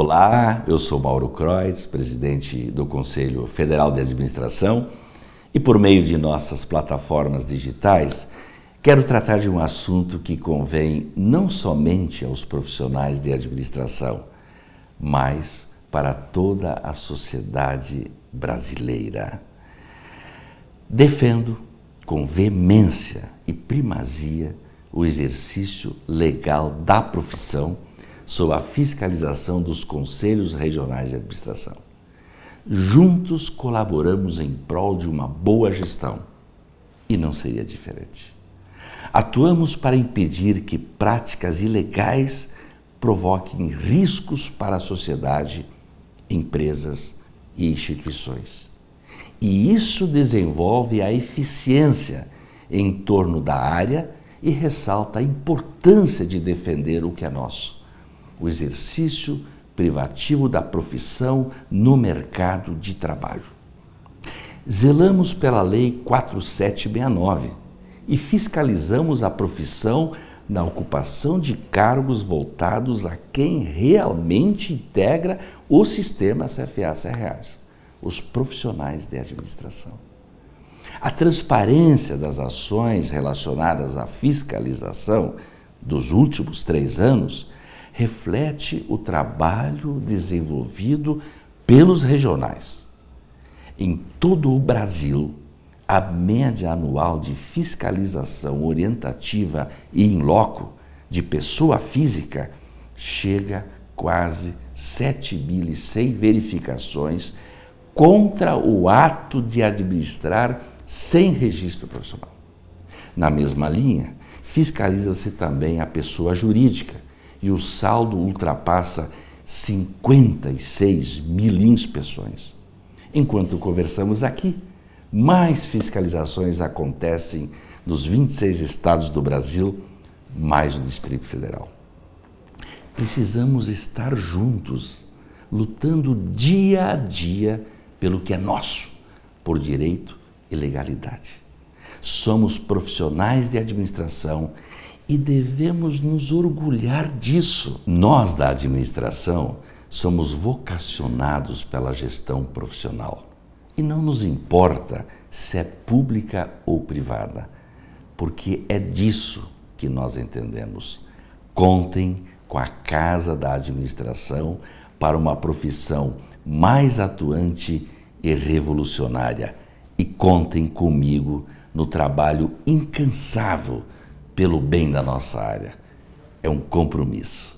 Olá, eu sou Mauro Kreutz, presidente do Conselho Federal de Administração, e por meio de nossas plataformas digitais, quero tratar de um assunto que convém não somente aos profissionais de administração, mas para toda a sociedade brasileira. Defendo com veemência e primazia o exercício legal da profissão sob a fiscalização dos Conselhos Regionais de Administração. Juntos colaboramos em prol de uma boa gestão e não seria diferente. Atuamos para impedir que práticas ilegais provoquem riscos para a sociedade, empresas e instituições. E isso desenvolve a eficiência em torno da área e ressalta a importância de defender o que é nosso o exercício privativo da profissão no mercado de trabalho. Zelamos pela Lei 4769 e fiscalizamos a profissão na ocupação de cargos voltados a quem realmente integra o sistema CFA-CRAs, os profissionais de administração. A transparência das ações relacionadas à fiscalização dos últimos três anos reflete o trabalho desenvolvido pelos regionais. Em todo o Brasil, a média anual de fiscalização orientativa e in loco de pessoa física chega quase 7.100 verificações contra o ato de administrar sem registro profissional. Na mesma linha, fiscaliza-se também a pessoa jurídica, e o saldo ultrapassa 56 mil inspeções. Enquanto conversamos aqui, mais fiscalizações acontecem nos 26 estados do Brasil, mais no Distrito Federal. Precisamos estar juntos, lutando dia a dia pelo que é nosso, por direito e legalidade. Somos profissionais de administração e devemos nos orgulhar disso. Nós da administração somos vocacionados pela gestão profissional. E não nos importa se é pública ou privada, porque é disso que nós entendemos. Contem com a Casa da Administração para uma profissão mais atuante e revolucionária. E contem comigo no trabalho incansável pelo bem da nossa área. É um compromisso.